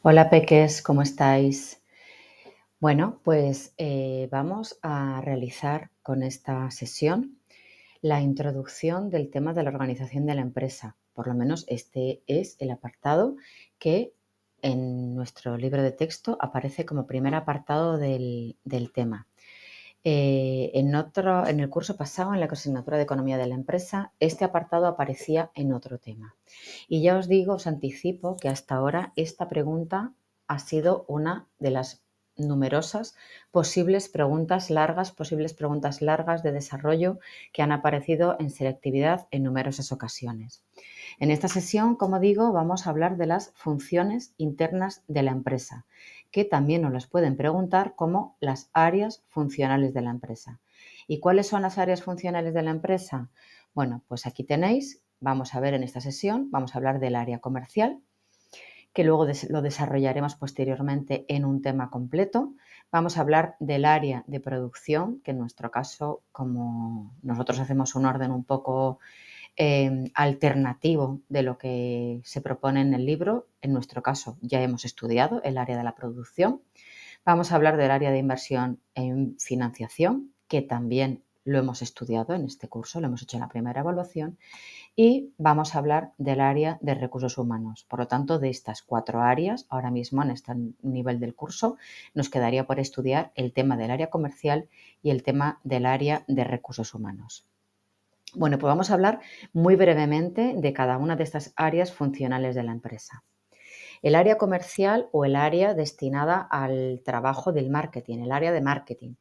Hola peques, ¿cómo estáis? Bueno, pues eh, vamos a realizar con esta sesión la introducción del tema de la organización de la empresa. Por lo menos este es el apartado que en nuestro libro de texto aparece como primer apartado del tema. Eh, en, otro, en el curso pasado, en la asignatura de Economía de la Empresa, este apartado aparecía en otro tema. Y ya os digo, os anticipo que hasta ahora esta pregunta ha sido una de las numerosas posibles preguntas largas, posibles preguntas largas de desarrollo que han aparecido en selectividad en numerosas ocasiones. En esta sesión, como digo, vamos a hablar de las funciones internas de la empresa, que también nos las pueden preguntar como las áreas funcionales de la empresa. ¿Y cuáles son las áreas funcionales de la empresa? Bueno, pues aquí tenéis, vamos a ver en esta sesión, vamos a hablar del área comercial, que luego lo desarrollaremos posteriormente en un tema completo. Vamos a hablar del área de producción, que en nuestro caso, como nosotros hacemos un orden un poco em, alternativo de lo que se propone en el libro, en nuestro caso ya hemos estudiado el área de la producción. Vamos a hablar del área de inversión en financiación, que también lo hemos estudiado en este curso, lo hemos hecho en la primera evaluación y vamos a hablar del área de recursos humanos. Por lo tanto, de estas cuatro áreas, ahora mismo en este nivel del curso, nos quedaría por estudiar el tema del área comercial y el tema del área de recursos humanos. Bueno, pues vamos a hablar muy brevemente de cada una de estas áreas funcionales de la empresa. El área comercial o el área destinada al trabajo del marketing, el área de marketing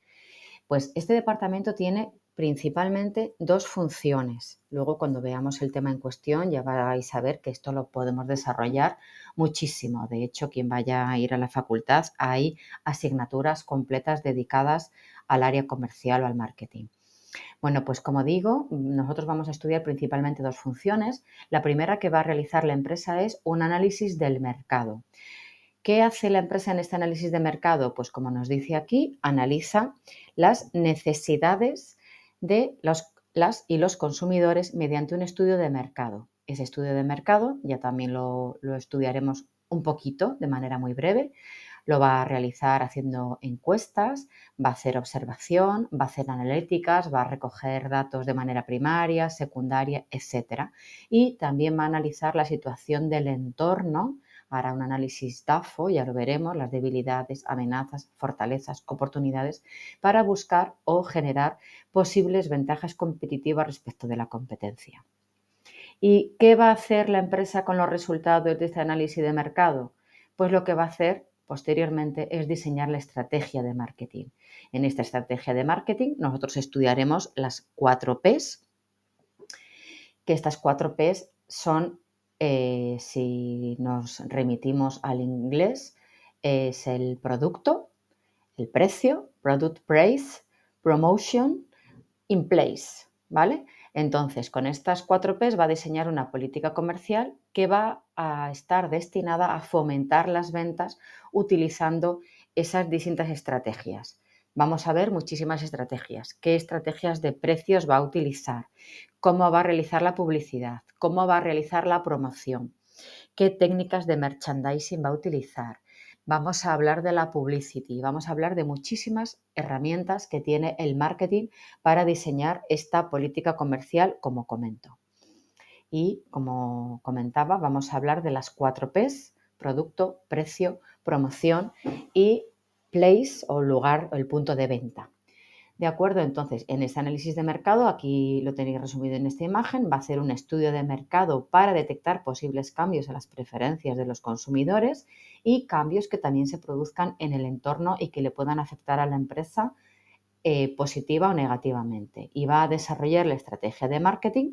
pues este departamento tiene principalmente dos funciones. Luego, cuando veamos el tema en cuestión, ya vais a ver que esto lo podemos desarrollar muchísimo. De hecho, quien vaya a ir a la facultad, hay asignaturas completas dedicadas al área comercial o al marketing. Bueno, pues como digo, nosotros vamos a estudiar principalmente dos funciones. La primera que va a realizar la empresa es un análisis del mercado. ¿Qué hace la empresa en este análisis de mercado? Pues como nos dice aquí, analiza las necesidades de las y los consumidores mediante un estudio de mercado. Ese estudio de mercado ya también lo, lo estudiaremos un poquito de manera muy breve. Lo va a realizar haciendo encuestas, va a hacer observación, va a hacer analíticas, va a recoger datos de manera primaria, secundaria, etc. Y también va a analizar la situación del entorno hará un análisis DAFO, ya lo veremos, las debilidades, amenazas, fortalezas, oportunidades, para buscar o generar posibles ventajas competitivas respecto de la competencia. ¿Y qué va a hacer la empresa con los resultados de este análisis de mercado? Pues lo que va a hacer posteriormente es diseñar la estrategia de marketing. En esta estrategia de marketing nosotros estudiaremos las cuatro Ps, que estas cuatro Ps son eh, si nos remitimos al inglés, es el producto, el precio, product price, promotion, in place, ¿vale? Entonces, con estas cuatro P's va a diseñar una política comercial que va a estar destinada a fomentar las ventas utilizando esas distintas estrategias vamos a ver muchísimas estrategias, qué estrategias de precios va a utilizar, cómo va a realizar la publicidad, cómo va a realizar la promoción, qué técnicas de merchandising va a utilizar. Vamos a hablar de la publicity, vamos a hablar de muchísimas herramientas que tiene el marketing para diseñar esta política comercial, como comento. Y como comentaba, vamos a hablar de las cuatro Ps, producto, precio, promoción y place o lugar o el punto de venta. De acuerdo, entonces, en este análisis de mercado, aquí lo tenéis resumido en esta imagen, va a ser un estudio de mercado para detectar posibles cambios en las preferencias de los consumidores y cambios que también se produzcan en el entorno y que le puedan afectar a la empresa eh, positiva o negativamente y va a desarrollar la estrategia de marketing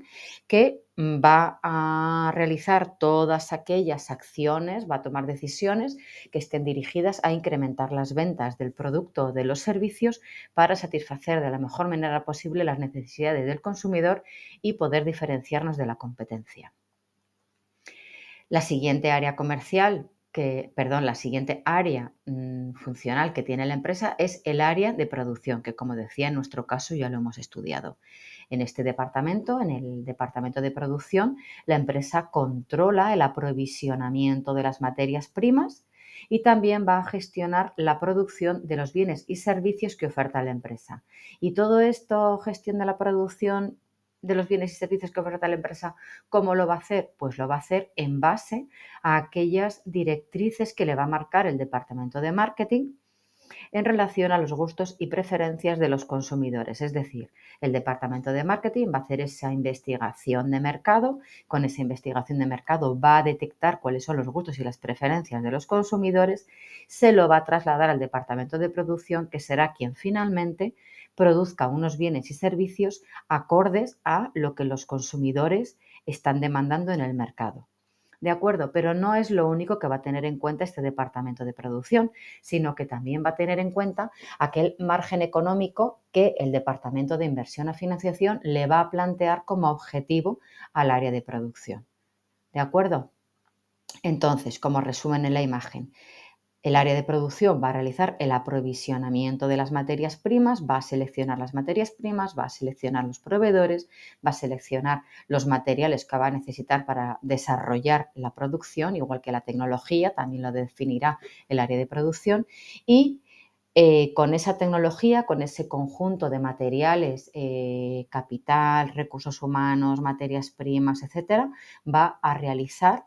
que mm, va a realizar todas aquellas acciones, va a tomar decisiones que estén dirigidas a incrementar las ventas del producto o de los servicios para satisfacer de la mejor manera posible las necesidades del consumidor y poder diferenciarnos de la competencia. La siguiente área comercial que, perdón, la siguiente área mm, funcional que tiene la empresa es el área de producción, que como decía, en nuestro caso ya lo hemos estudiado. En este departamento, en el departamento de producción, la empresa controla el aprovisionamiento de las materias primas y también va a gestionar la producción de los bienes y servicios que oferta la empresa. Y todo esto, gestión de la producción de los bienes y servicios que ofrece la empresa. ¿Cómo lo va a hacer? Pues lo va a hacer en base a aquellas directrices que le va a marcar el departamento de marketing en relación a los gustos y preferencias de los consumidores. Es decir, el departamento de marketing va a hacer esa investigación de mercado. Con esa investigación de mercado va a detectar cuáles son los gustos y las preferencias de los consumidores. Se lo va a trasladar al departamento de producción, que será quien finalmente produzca unos bienes y servicios acordes a lo que los consumidores están demandando en el mercado. De acuerdo, pero no es lo único que va a tener en cuenta este departamento de producción, sino que también va a tener en cuenta aquel margen económico que el departamento de inversión a financiación le va a plantear como objetivo al área de producción. ¿De acuerdo? Entonces, como resumen en la imagen, el área de producción va a realizar el aprovisionamiento de las materias primas, va a seleccionar las materias primas, va a seleccionar los proveedores, va a seleccionar los materiales que va a necesitar para desarrollar la producción, igual que la tecnología, también lo definirá el área de producción. Y eh, con esa tecnología, con ese conjunto de materiales, eh, capital, recursos humanos, materias primas, etcétera, va a realizar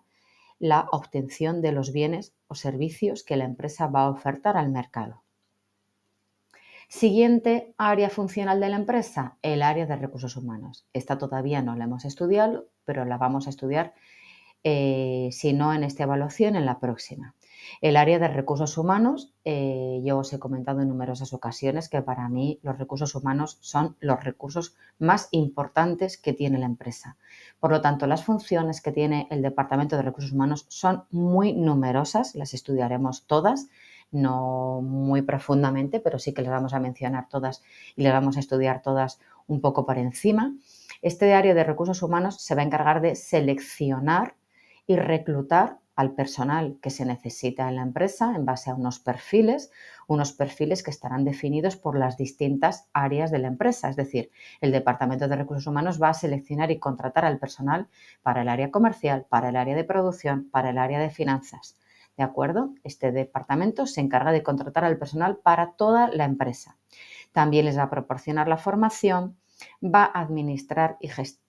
la obtención de los bienes o servicios que la empresa va a ofertar al mercado. Siguiente área funcional de la empresa, el área de recursos humanos. Esta todavía no la hemos estudiado, pero la vamos a estudiar, eh, si no en esta evaluación, en la próxima. El área de recursos humanos, eh, yo os he comentado en numerosas ocasiones que para mí los recursos humanos son los recursos más importantes que tiene la empresa. Por lo tanto, las funciones que tiene el Departamento de Recursos Humanos son muy numerosas, las estudiaremos todas, no muy profundamente, pero sí que las vamos a mencionar todas y las vamos a estudiar todas un poco por encima. Este área de recursos humanos se va a encargar de seleccionar y reclutar al personal que se necesita en la empresa en base a unos perfiles, unos perfiles que estarán definidos por las distintas áreas de la empresa. Es decir, el Departamento de Recursos Humanos va a seleccionar y contratar al personal para el área comercial, para el área de producción, para el área de finanzas. ¿De acuerdo? Este departamento se encarga de contratar al personal para toda la empresa. También les va a proporcionar la formación, va a administrar y gestionar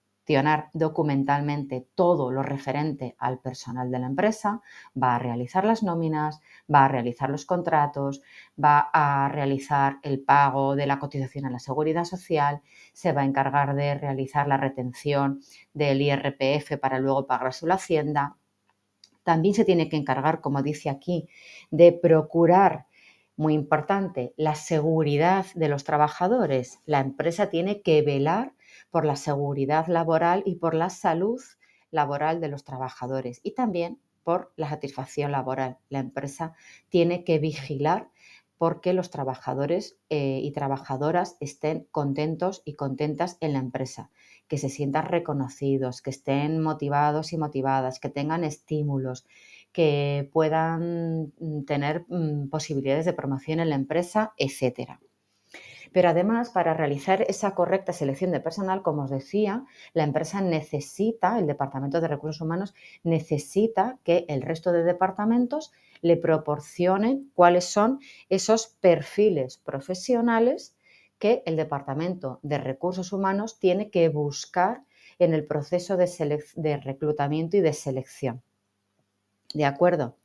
documentalmente todo lo referente al personal de la empresa, va a realizar las nóminas, va a realizar los contratos, va a realizar el pago de la cotización a la seguridad social, se va a encargar de realizar la retención del IRPF para luego pagar su hacienda. También se tiene que encargar, como dice aquí, de procurar muy importante, la seguridad de los trabajadores. La empresa tiene que velar por la seguridad laboral y por la salud laboral de los trabajadores y también por la satisfacción laboral. La empresa tiene que vigilar porque los trabajadores eh, y trabajadoras estén contentos y contentas en la empresa, que se sientan reconocidos, que estén motivados y motivadas, que tengan estímulos, que puedan mm, tener mm, posibilidades de promoción en la empresa, etcétera. Pero además, para realizar esa correcta selección de personal, como os decía, la empresa necesita, el Departamento de Recursos Humanos necesita que el resto de departamentos le proporcionen cuáles son esos perfiles profesionales que el Departamento de Recursos Humanos tiene que buscar en el proceso de, de reclutamiento y de selección. ¿De acuerdo?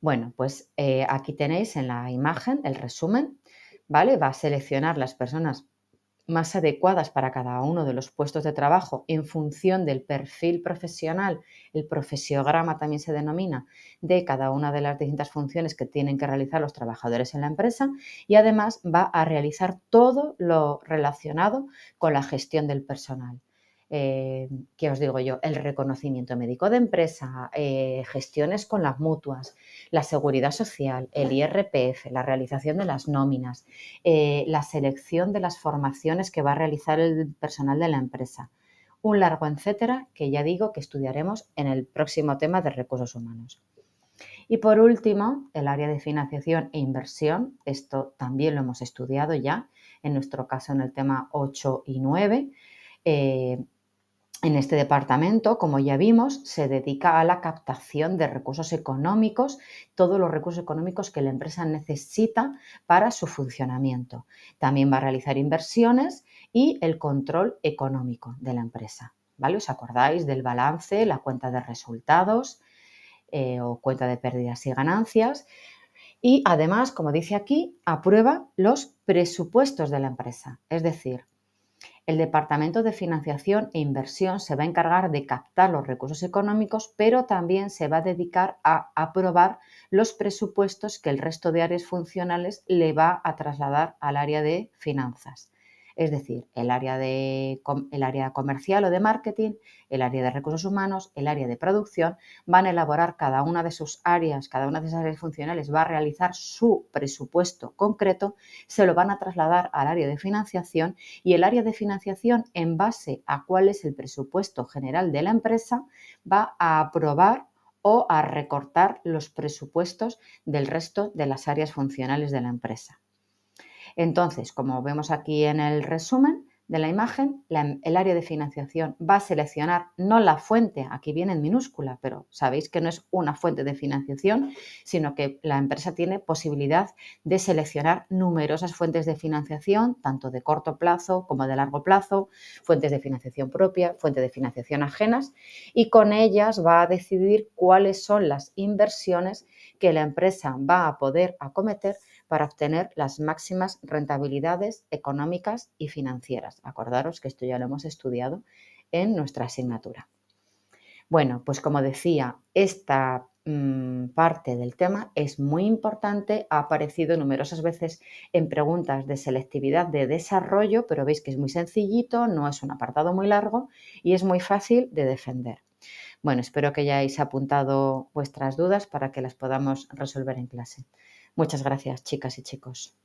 Bueno, pues eh, aquí tenéis en la imagen el resumen ¿vale? Va a seleccionar las personas más adecuadas para cada uno de los puestos de trabajo en función del perfil profesional, el profesiograma también se denomina, de cada una de las distintas funciones que tienen que realizar los trabajadores en la empresa y además va a realizar todo lo relacionado con la gestión del personal eh, ¿qué os digo yo? El reconocimiento médico de empresa, eh, gestiones con las mutuas, la seguridad social, el IRPF, la realización de las nóminas, eh, la selección de las formaciones que va a realizar el personal de la empresa. Un largo etcétera que ya digo que estudiaremos en el próximo tema de recursos humanos. Y por último, el área de financiación e inversión. Esto también lo hemos estudiado ya, en nuestro caso en el tema 8 y 9. En este departamento, como ya vimos, se dedica a la captación de recursos económicos, todos los recursos económicos que la empresa necesita para su funcionamiento. También va a realizar inversiones y el control económico de la empresa. ¿Vale? ¿Os acordáis del balance, la cuenta de resultados eh, o cuenta de pérdidas y ganancias? Y además, como dice aquí, aprueba los presupuestos de la empresa, es decir, el Departamento de Financiación e Inversión se va a encargar de captar los recursos económicos, pero también se va a dedicar a aprobar los presupuestos que el resto de áreas funcionales le va a trasladar al área de finanzas es decir, el área, el área comercial o de marketing, el área de recursos humanos, el área de producción, van a elaborar cada una de sus áreas, cada una de esas áreas funcionales va a realizar su presupuesto concreto, se lo van a trasladar al área de financiación y el área de financiación, en base a cuál es el presupuesto general de la empresa, va a aprobar o a recortar los presupuestos del resto de las áreas funcionales de la empresa. Entonces, como vemos aquí en el resumen de la imagen, em, el área de financiación va a seleccionar no la fuente, aquí viene en minúscula, pero sabéis que no es una fuente de financiación, sino que la empresa tiene posibilidad de seleccionar numerosas fuentes de financiación, tanto de corto plazo como de largo plazo, fuentes de financiación propia, fuentes de financiación ajenas, y con ellas va a decidir cuáles son las inversiones que la empresa va a poder acometer para obtener las máximas rentabilidades económicas y financieras. Acordaros que esto ya lo hemos estudiado en nuestra asignatura. Bueno, pues como decía, esta mm, parte del tema es muy importante, ha aparecido numerosas veces en preguntas de selectividad de desarrollo, pero veis que es muy sencillito, no es un apartado muy largo y es muy fácil de defender. Bueno, espero que hayáis apuntado vuestras dudas para que las podamos resolver en clase. Muchas gracias, chicas y chicos.